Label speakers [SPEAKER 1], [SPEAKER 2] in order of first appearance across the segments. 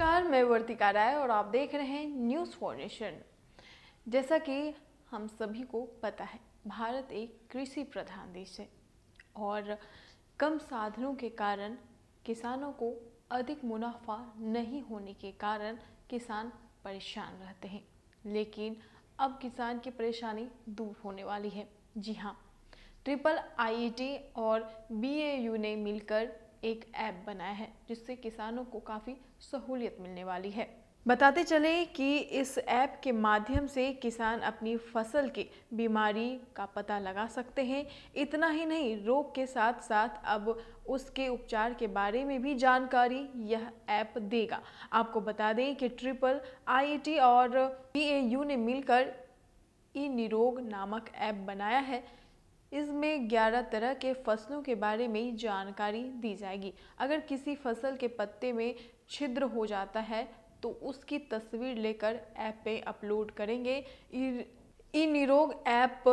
[SPEAKER 1] नमस्कार मैं वर्तिका राय और आप देख रहे हैं न्यूज़ फॉर्नेशन जैसा कि हम सभी को पता है भारत एक कृषि प्रधान देश है और कम साधनों के कारण किसानों को अधिक मुनाफा नहीं होने के कारण किसान परेशान रहते हैं लेकिन अब किसान की परेशानी दूर होने वाली है जी हाँ ट्रिपल आईईटी और बीएयू ने मिलकर एक ऐप बनाया है जिससे किसानों को काफ़ी सहूलियत मिलने वाली है बताते चले कि इस ऐप के माध्यम से किसान अपनी फसल के बीमारी का पता लगा सकते हैं इतना ही नहीं रोग के साथ साथ अब उसके उपचार के बारे में भी जानकारी यह ऐप देगा आपको बता दें कि ट्रिपल आईटी और पीएयू ने मिलकर ई निरोग नामक ऐप बनाया है इसमें 11 तरह के फसलों के बारे में जानकारी दी जाएगी अगर किसी फसल के पत्ते में छिद्र हो जाता है तो उसकी तस्वीर लेकर ऐप पे अपलोड करेंगे ई निरोग ऐप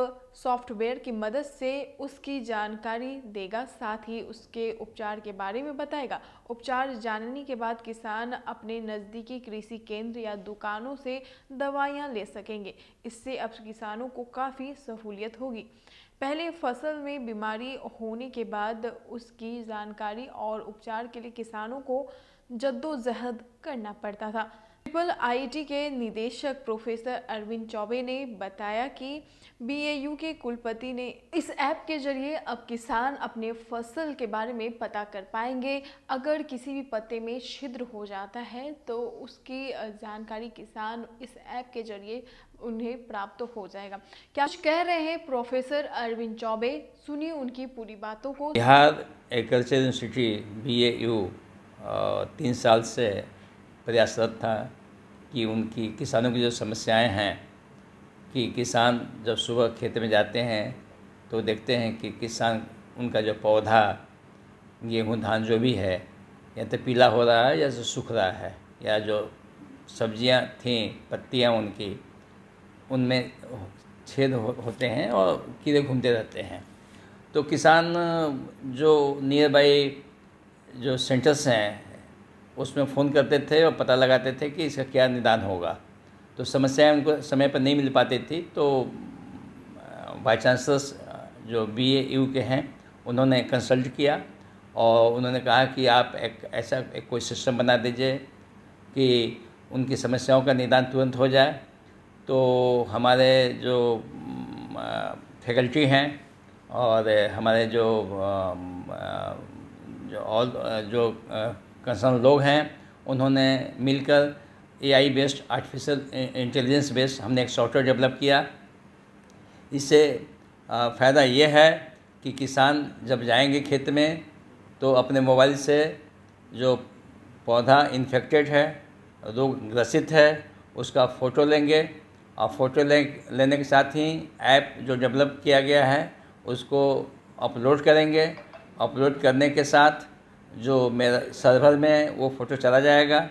[SPEAKER 1] सॉफ्टवेयर की मदद से उसकी जानकारी देगा साथ ही उसके उपचार के बारे में बताएगा उपचार जानने के बाद किसान अपने नज़दीकी कृषि केंद्र या दुकानों से दवाइयाँ ले सकेंगे इससे अब किसानों को काफ़ी सहूलियत होगी पहले फसल में बीमारी होने के बाद उसकी जानकारी और उपचार के लिए किसानों को जद्दोजहद करना पड़ता था ट्रिपल आईआईटी e के निदेशक प्रोफेसर अरविंद चौबे ने बताया कि बीएयू के कुलपति ने इस ऐप के जरिए अब किसान अपने फसल के बारे में पता कर पाएंगे अगर किसी भी पत्ते में छिद्र हो जाता है तो उसकी जानकारी किसान इस ऐप के जरिए उन्हें प्राप्त हो जाएगा क्या कह रहे हैं प्रोफेसर अरविंद चौबे सुनिए उनकी पूरी बातों को बिहार
[SPEAKER 2] एग्रीकल्चर यूनिवर्सिटी बी तीन साल से प्रयासरत था कि उनकी किसानों की जो समस्याएं हैं कि किसान जब सुबह खेत में जाते हैं तो देखते हैं कि किसान उनका जो पौधा गेहूँ धान जो भी है या तो पीला हो रहा है या जो तो सूख रहा है या जो सब्जियां थीं पत्तियां उनकी उनमें छेद हो, होते हैं और कीड़े घूमते रहते हैं तो किसान जो नियर बाई जो सेंटर्स हैं उसमें फ़ोन करते थे और पता लगाते थे कि इसका क्या निदान होगा तो समस्याएं उनको समय पर नहीं मिल पाती थी तो वाइस चांसलर्स जो बी ए यू के हैं उन्होंने कंसल्ट किया और उन्होंने कहा कि आप एक ऐसा एक कोई सिस्टम बना दीजिए कि उनकी समस्याओं का निदान तुरंत हो जाए तो हमारे जो फैकल्टी हैं और हमारे जो जो और जो कंसर्न लोग हैं उन्होंने मिलकर AI based artificial intelligence based हमने एक सॉफ्टवेयर डेवलप किया इससे फ़ायदा ये है कि किसान जब जाएंगे खेत में तो अपने मोबाइल से जो पौधा इन्फेक्टेड है रोग ग्रसित है उसका फ़ोटो लेंगे और फ़ोटो ले, लेने के साथ ही ऐप जो डेवलप किया गया है उसको अपलोड करेंगे अपलोड करने के साथ जो मेरा सर्वर में वो फ़ोटो चला जाएगा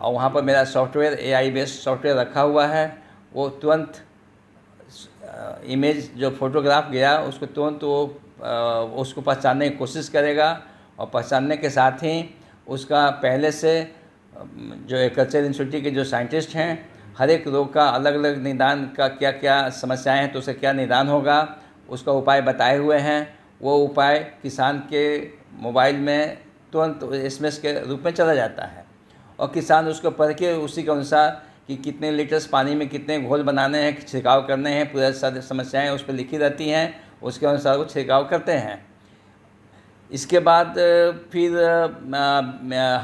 [SPEAKER 2] और वहाँ पर मेरा सॉफ्टवेयर एआई बेस्ड सॉफ्टवेयर रखा हुआ है वो तुरंत इमेज जो फोटोग्राफ गया उसको तुरंत वो उसको पहचानने की कोशिश करेगा और पहचानने के साथ ही उसका पहले से जो एग्रीकल्चर इंस्टीट्यूट के जो साइंटिस्ट हैं हर एक रोग का अलग अलग निदान का क्या क्या समस्याएं हैं तो उसका क्या निदान होगा उसका उपाय बताए हुए हैं वो उपाय किसान के मोबाइल में तुरंत एस के रूप में चला जाता है और किसान उसको पढ़ के उसी के अनुसार कि कितने लीटर्स पानी में कितने घोल बनाने हैं छिड़काव करने हैं पूरा सारी समस्याएँ उस पर लिखी रहती हैं उसके अनुसार वो छिड़काव करते हैं इसके बाद फिर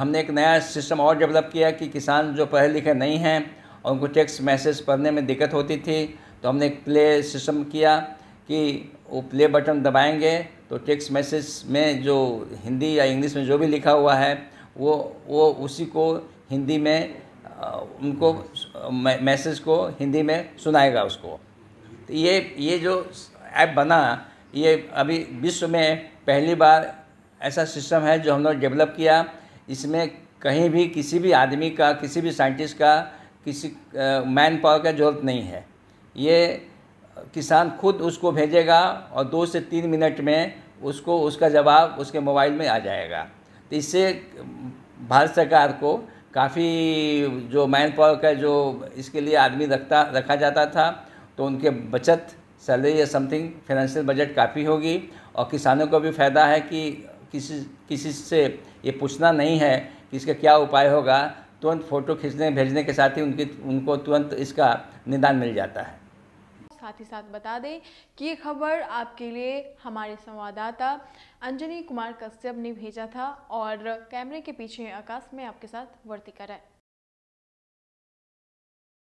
[SPEAKER 2] हमने एक नया सिस्टम और डेवलप किया कि किसान जो पढ़े लिखे नहीं हैं और उनको टेक्स्ट मैसेज पढ़ने में दिक्कत होती थी तो हमने एक प्ले सिस्टम किया कि वो प्ले बटन दबाएंगे तो टेक्स्ट मैसेज में जो हिंदी या इंग्लिश में जो भी लिखा हुआ है वो वो उसी को हिंदी में उनको मैसेज को हिंदी में सुनाएगा उसको तो ये ये जो ऐप बना ये अभी विश्व में पहली बार ऐसा सिस्टम है जो हमने डेवलप किया इसमें कहीं भी किसी भी आदमी का किसी भी साइंटिस्ट का किसी मैन पावर का जरूरत नहीं है ये किसान खुद उसको भेजेगा और दो से तीन मिनट में उसको उसका जवाब उसके मोबाइल में आ जाएगा तो इससे भारत सरकार को काफ़ी जो मैन पावर का जो इसके लिए आदमी रखता रखा जाता था तो उनके बचत सैलरी या समथिंग फाइनेंशियल बजट काफ़ी होगी और किसानों को भी फ़ायदा है कि किसी किसी से ये पूछना नहीं है कि इसका क्या उपाय होगा तुरंत फ़ोटो खींचने भेजने के साथ ही उनकी उनको तुरंत इसका निदान मिल जाता है
[SPEAKER 1] साथ ही साथ बता दें कि ये खबर आपके लिए हमारे संवाददाता अंजनी कुमार कश्यप ने भेजा था और कैमरे के पीछे आकाश में आपके साथ वर्तिका राय